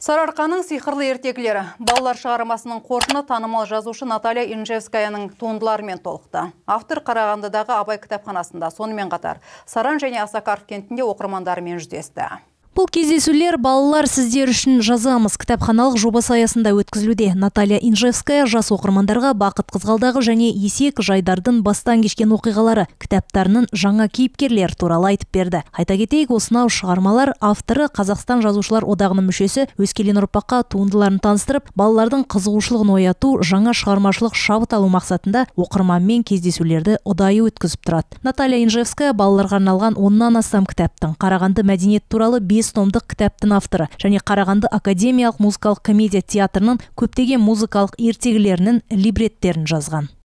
Сарарқаның сиқырлы ертегілері балалар шығармасының қоршыны танымал жазушы Наталья Инжевскаяның туындыларымен толықты. Автор Қарағандыдағы Абай кітапханасында сонымен қатар Саран және Асакарф кентінде оқырмандарымен жүздесті. Бұл кездесулер балалар сіздер үшін жазамыз кітапханалық жоба саясында өткізілуде. Наталья Инжевская жас оқырмандарға бақыт қызғалдағы және есек жайдардың бастан кешкен оқиғалары кітаптарының жаңа кейіпкерлер туралы айтып берді. Айта кетейік, осынау шығармалар авторы Қазақстан жазушылар одағының мүшесі өскелен ұрпаққа туындыларын таныстырып, балалардың қызығушылығын ояту, жаңа шығармашылық шабыт алу мақсатында оқырманмен кездесулерді ұдайы өткізіп тұрады. Наталья Инжевская балаларға арналған оннан астам кітаптың Қарағанды мәдениет туралы бес томдық кітаптың авторы және қарағанды академиялық музыкалық комедия театрының көптеген музыкалық ертегілерінің либреттерін жазған